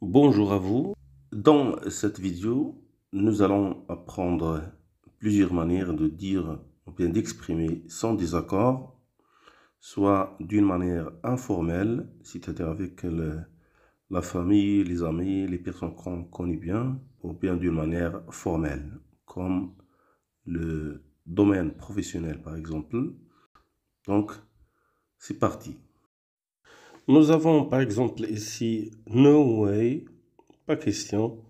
Bonjour à vous. Dans cette vidéo, nous allons apprendre plusieurs manières de dire ou bien d'exprimer son désaccord, soit d'une manière informelle, c'est-à-dire avec la famille, les amis, les personnes qu'on connaît bien, ou bien d'une manière formelle, comme le domaine professionnel par exemple. Donc, c'est parti. Nous avons par exemple ici No way, pas question.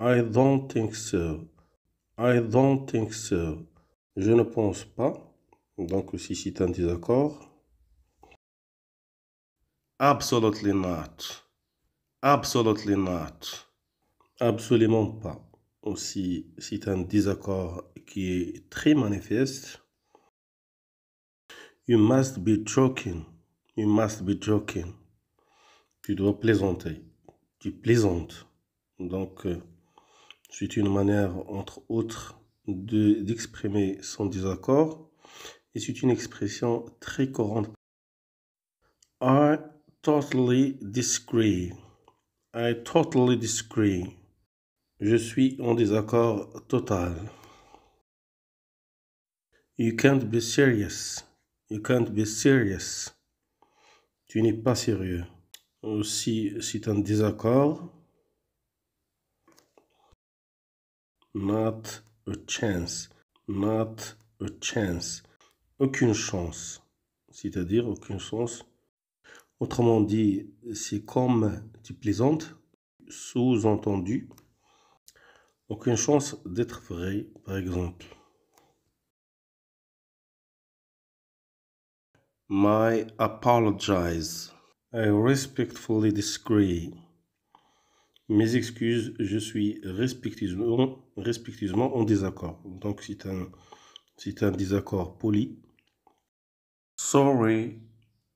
I don't think so. I don't think so. Je ne pense pas. Donc aussi c'est un désaccord. Absolutely not. Absolutely not. Absolument pas. Aussi c'est un désaccord qui est très manifeste. You must be joking. You must be joking. Tu dois plaisanter. Tu plaisantes. Donc, euh, c'est une manière, entre autres, d'exprimer son désaccord. Et c'est une expression très courante. I totally disagree. I totally disagree. Je suis en désaccord total. You can't be serious. You can't be serious tu n'es pas sérieux. Si c'est un désaccord, not a chance, not a chance, aucune chance, c'est-à-dire aucune chance. Autrement dit, c'est comme tu plaisantes, sous-entendu, aucune chance d'être vrai, par exemple. My apologize. I respectfully disagree. Mes excuses, je suis respectueusement, respectueusement en désaccord. Donc c'est un, c'est un désaccord poli. Sorry,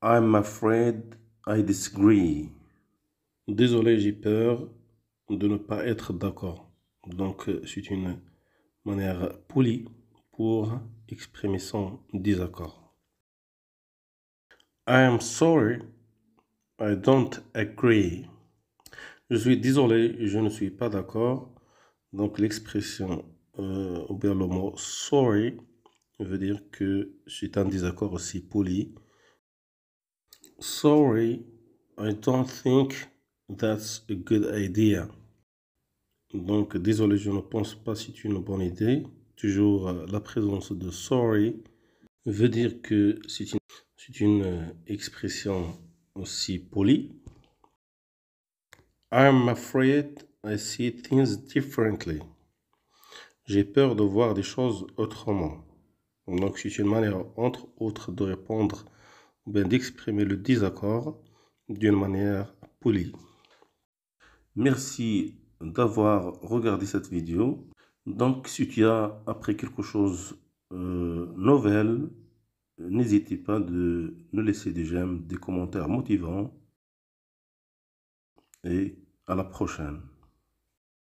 I'm afraid I disagree. Désolé, j'ai peur de ne pas être d'accord. Donc c'est une manière polie pour exprimer son désaccord. I am sorry, I don't agree. Je suis désolé, je ne suis pas d'accord. Donc l'expression euh, ou bien le mot sorry veut dire que c'est un désaccord aussi poli. Sorry, I don't think that's a good idea. Donc désolé, je ne pense pas c'est une bonne idée. Toujours euh, la présence de sorry veut dire que c'est une c'est une euh, expression aussi polie. I'm afraid I see things differently. J'ai peur de voir des choses autrement. Donc c'est une manière, entre autres, de répondre d'exprimer le désaccord d'une manière polie. Merci d'avoir regardé cette vidéo. Donc si tu as appris quelque chose euh, nouvelle, euh, n'hésitez pas de nous laisser des j'aime, des commentaires motivants et à la prochaine.